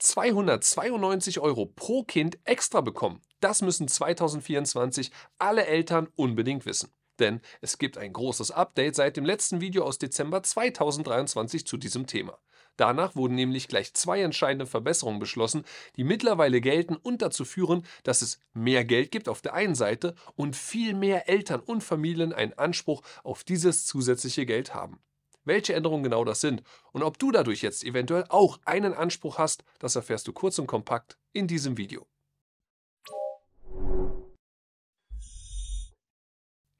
292 Euro pro Kind extra bekommen. Das müssen 2024 alle Eltern unbedingt wissen. Denn es gibt ein großes Update seit dem letzten Video aus Dezember 2023 zu diesem Thema. Danach wurden nämlich gleich zwei entscheidende Verbesserungen beschlossen, die mittlerweile gelten und dazu führen, dass es mehr Geld gibt auf der einen Seite und viel mehr Eltern und Familien einen Anspruch auf dieses zusätzliche Geld haben welche Änderungen genau das sind und ob du dadurch jetzt eventuell auch einen Anspruch hast, das erfährst du kurz und kompakt in diesem Video.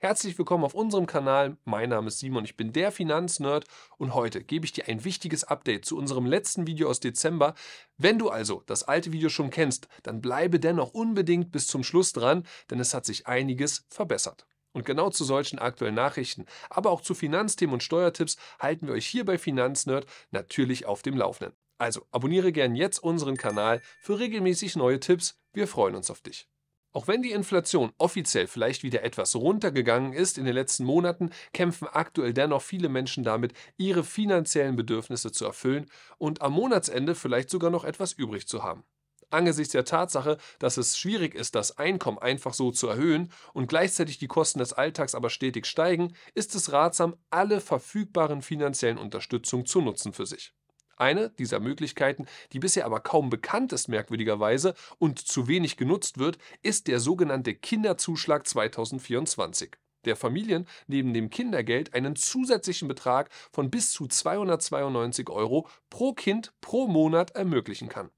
Herzlich willkommen auf unserem Kanal. Mein Name ist Simon, ich bin der Finanznerd und heute gebe ich dir ein wichtiges Update zu unserem letzten Video aus Dezember. Wenn du also das alte Video schon kennst, dann bleibe dennoch unbedingt bis zum Schluss dran, denn es hat sich einiges verbessert. Und genau zu solchen aktuellen Nachrichten, aber auch zu Finanzthemen und Steuertipps halten wir euch hier bei Finanznerd natürlich auf dem Laufenden. Also abonniere gern jetzt unseren Kanal für regelmäßig neue Tipps. Wir freuen uns auf dich. Auch wenn die Inflation offiziell vielleicht wieder etwas runtergegangen ist in den letzten Monaten, kämpfen aktuell dennoch viele Menschen damit, ihre finanziellen Bedürfnisse zu erfüllen und am Monatsende vielleicht sogar noch etwas übrig zu haben angesichts der Tatsache, dass es schwierig ist, das Einkommen einfach so zu erhöhen und gleichzeitig die Kosten des Alltags aber stetig steigen, ist es ratsam, alle verfügbaren finanziellen Unterstützung zu nutzen für sich. Eine dieser Möglichkeiten, die bisher aber kaum bekannt ist merkwürdigerweise und zu wenig genutzt wird, ist der sogenannte Kinderzuschlag 2024 der Familien neben dem Kindergeld einen zusätzlichen Betrag von bis zu 292 Euro pro Kind pro Monat ermöglichen kann.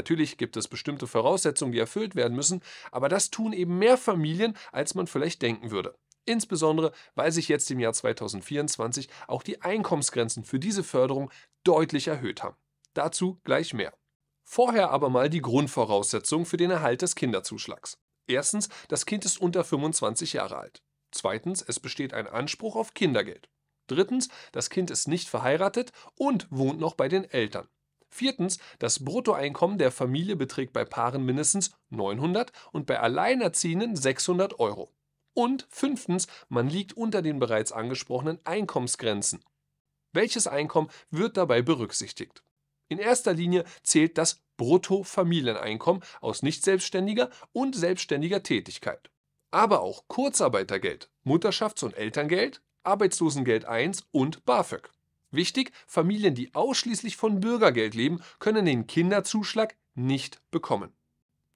Natürlich gibt es bestimmte Voraussetzungen, die erfüllt werden müssen, aber das tun eben mehr Familien, als man vielleicht denken würde. Insbesondere, weil sich jetzt im Jahr 2024 auch die Einkommensgrenzen für diese Förderung deutlich erhöht haben. Dazu gleich mehr. Vorher aber mal die Grundvoraussetzungen für den Erhalt des Kinderzuschlags. Erstens, das Kind ist unter 25 Jahre alt. Zweitens, es besteht ein Anspruch auf Kindergeld. Drittens, das Kind ist nicht verheiratet und wohnt noch bei den Eltern. Viertens, das Bruttoeinkommen der Familie beträgt bei Paaren mindestens 900 und bei Alleinerziehenden 600 Euro. Und fünftens, man liegt unter den bereits angesprochenen Einkommensgrenzen. Welches Einkommen wird dabei berücksichtigt? In erster Linie zählt das Bruttofamilieneinkommen aus nicht selbstständiger und selbstständiger Tätigkeit. Aber auch Kurzarbeitergeld, Mutterschafts- und Elterngeld, Arbeitslosengeld 1 und BAföG. Wichtig, Familien, die ausschließlich von Bürgergeld leben, können den Kinderzuschlag nicht bekommen.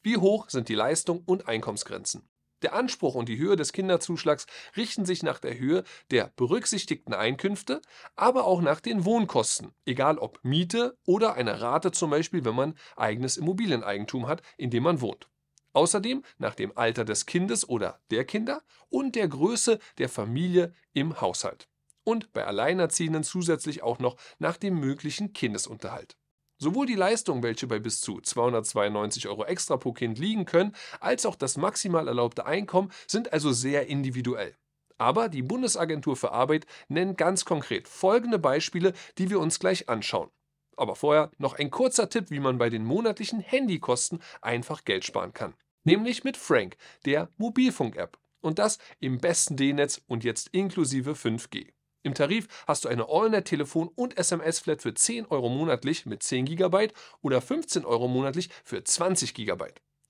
Wie hoch sind die Leistung und Einkommensgrenzen? Der Anspruch und die Höhe des Kinderzuschlags richten sich nach der Höhe der berücksichtigten Einkünfte, aber auch nach den Wohnkosten, egal ob Miete oder eine Rate zum Beispiel, wenn man eigenes Immobilieneigentum hat, in dem man wohnt. Außerdem nach dem Alter des Kindes oder der Kinder und der Größe der Familie im Haushalt und bei Alleinerziehenden zusätzlich auch noch nach dem möglichen Kindesunterhalt. Sowohl die Leistungen, welche bei bis zu 292 Euro extra pro Kind liegen können, als auch das maximal erlaubte Einkommen sind also sehr individuell. Aber die Bundesagentur für Arbeit nennt ganz konkret folgende Beispiele, die wir uns gleich anschauen. Aber vorher noch ein kurzer Tipp, wie man bei den monatlichen Handykosten einfach Geld sparen kann. Nämlich mit Frank, der Mobilfunk-App. Und das im besten D-Netz und jetzt inklusive 5G. Im Tarif hast du eine AllNet-Telefon- und SMS-Flat für 10 Euro monatlich mit 10 GB oder 15 Euro monatlich für 20 GB.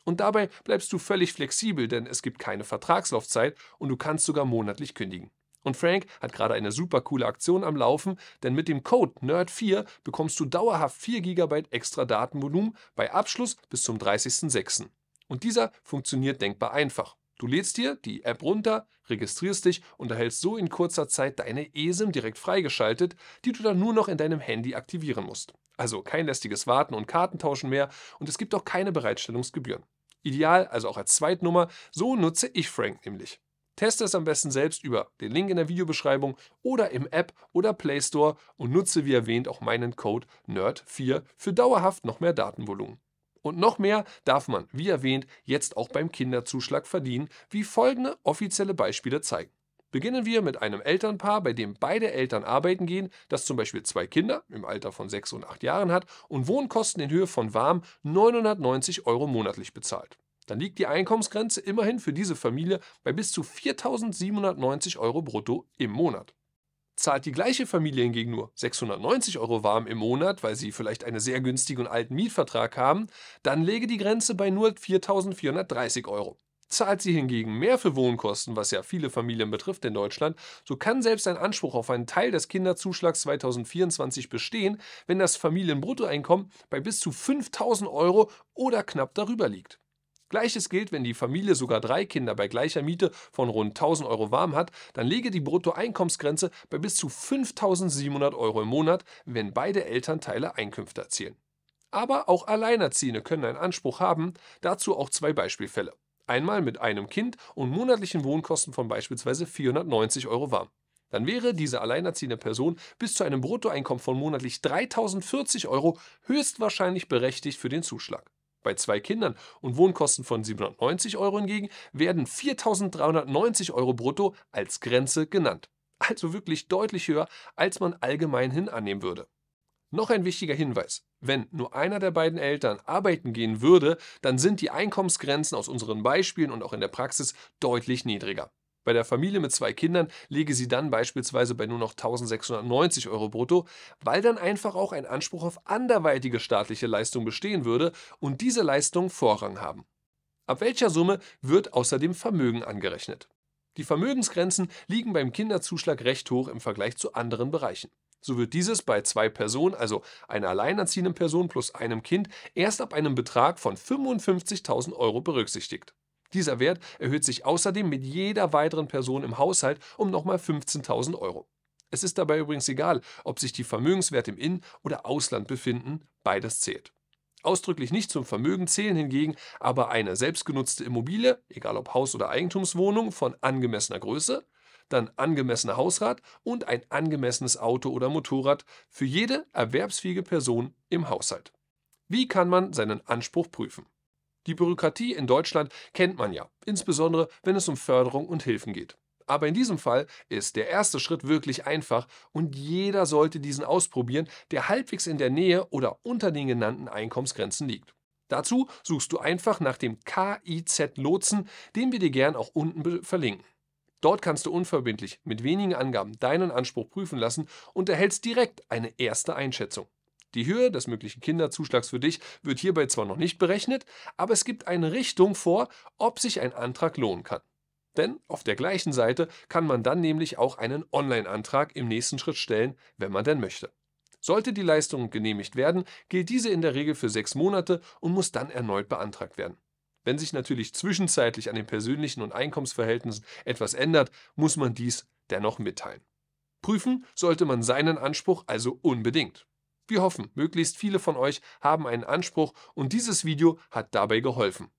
Und dabei bleibst du völlig flexibel, denn es gibt keine Vertragslaufzeit und du kannst sogar monatlich kündigen. Und Frank hat gerade eine super coole Aktion am Laufen, denn mit dem Code NERD4 bekommst du dauerhaft 4 GB extra Datenvolumen bei Abschluss bis zum 30.06. Und dieser funktioniert denkbar einfach. Du lädst dir die App runter, registrierst dich und erhältst so in kurzer Zeit deine ESIM direkt freigeschaltet, die du dann nur noch in deinem Handy aktivieren musst. Also kein lästiges Warten und Kartentauschen mehr und es gibt auch keine Bereitstellungsgebühren. Ideal, also auch als Zweitnummer, so nutze ich Frank nämlich. Teste es am besten selbst über den Link in der Videobeschreibung oder im App oder Play Store und nutze wie erwähnt auch meinen Code NERD4 für dauerhaft noch mehr Datenvolumen. Und noch mehr darf man, wie erwähnt, jetzt auch beim Kinderzuschlag verdienen, wie folgende offizielle Beispiele zeigen. Beginnen wir mit einem Elternpaar, bei dem beide Eltern arbeiten gehen, das zum Beispiel zwei Kinder im Alter von sechs und acht Jahren hat und Wohnkosten in Höhe von warm 990 Euro monatlich bezahlt. Dann liegt die Einkommensgrenze immerhin für diese Familie bei bis zu 4.790 Euro brutto im Monat zahlt die gleiche Familie hingegen nur 690 Euro warm im Monat, weil sie vielleicht einen sehr günstigen und alten Mietvertrag haben, dann lege die Grenze bei nur 4.430 Euro. Zahlt sie hingegen mehr für Wohnkosten, was ja viele Familien betrifft in Deutschland, so kann selbst ein Anspruch auf einen Teil des Kinderzuschlags 2024 bestehen, wenn das Familienbruttoeinkommen bei bis zu 5000 Euro oder knapp darüber liegt. Gleiches gilt, wenn die Familie sogar drei Kinder bei gleicher Miete von rund 1000 Euro warm hat, dann liege die Bruttoeinkommensgrenze bei bis zu 5700 Euro im Monat, wenn beide Elternteile Einkünfte erzielen. Aber auch Alleinerziehende können einen Anspruch haben, dazu auch zwei Beispielfälle. Einmal mit einem Kind und monatlichen Wohnkosten von beispielsweise 490 Euro warm. Dann wäre diese alleinerziehende Person bis zu einem Bruttoeinkommen von monatlich 3040 Euro höchstwahrscheinlich berechtigt für den Zuschlag. Bei zwei Kindern und Wohnkosten von 790 Euro hingegen werden 4.390 Euro brutto als Grenze genannt. Also wirklich deutlich höher, als man allgemein hin annehmen würde. Noch ein wichtiger Hinweis. Wenn nur einer der beiden Eltern arbeiten gehen würde, dann sind die Einkommensgrenzen aus unseren Beispielen und auch in der Praxis deutlich niedriger. Bei der Familie mit zwei Kindern liege sie dann beispielsweise bei nur noch 1690 Euro brutto, weil dann einfach auch ein Anspruch auf anderweitige staatliche Leistung bestehen würde und diese Leistungen Vorrang haben. Ab welcher Summe wird außerdem Vermögen angerechnet? Die Vermögensgrenzen liegen beim Kinderzuschlag recht hoch im Vergleich zu anderen Bereichen. So wird dieses bei zwei Personen, also einer alleinerziehenden Person plus einem Kind, erst ab einem Betrag von 55.000 Euro berücksichtigt. Dieser Wert erhöht sich außerdem mit jeder weiteren Person im Haushalt um nochmal 15.000 Euro. Es ist dabei übrigens egal, ob sich die Vermögenswerte im In- oder Ausland befinden, beides zählt. Ausdrücklich nicht zum Vermögen zählen hingegen aber eine selbstgenutzte Immobilie, egal ob Haus- oder Eigentumswohnung, von angemessener Größe, dann angemessener Hausrat und ein angemessenes Auto oder Motorrad für jede erwerbsfähige Person im Haushalt. Wie kann man seinen Anspruch prüfen? Die Bürokratie in Deutschland kennt man ja, insbesondere wenn es um Förderung und Hilfen geht. Aber in diesem Fall ist der erste Schritt wirklich einfach und jeder sollte diesen ausprobieren, der halbwegs in der Nähe oder unter den genannten Einkommensgrenzen liegt. Dazu suchst du einfach nach dem KIZ Lotsen, den wir dir gern auch unten verlinken. Dort kannst du unverbindlich mit wenigen Angaben deinen Anspruch prüfen lassen und erhältst direkt eine erste Einschätzung. Die Höhe des möglichen Kinderzuschlags für dich wird hierbei zwar noch nicht berechnet, aber es gibt eine Richtung vor, ob sich ein Antrag lohnen kann. Denn auf der gleichen Seite kann man dann nämlich auch einen Online-Antrag im nächsten Schritt stellen, wenn man denn möchte. Sollte die Leistung genehmigt werden, gilt diese in der Regel für sechs Monate und muss dann erneut beantragt werden. Wenn sich natürlich zwischenzeitlich an den persönlichen und Einkommensverhältnissen etwas ändert, muss man dies dennoch mitteilen. Prüfen sollte man seinen Anspruch also unbedingt. Wir hoffen, möglichst viele von euch haben einen Anspruch und dieses Video hat dabei geholfen.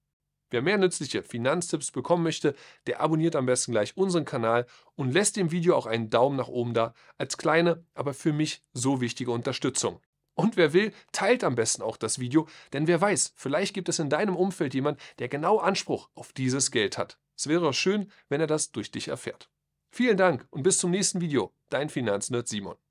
Wer mehr nützliche Finanztipps bekommen möchte, der abonniert am besten gleich unseren Kanal und lässt dem Video auch einen Daumen nach oben da, als kleine, aber für mich so wichtige Unterstützung. Und wer will, teilt am besten auch das Video, denn wer weiß, vielleicht gibt es in deinem Umfeld jemanden, der genau Anspruch auf dieses Geld hat. Es wäre schön, wenn er das durch dich erfährt. Vielen Dank und bis zum nächsten Video. Dein Finanznerd Simon.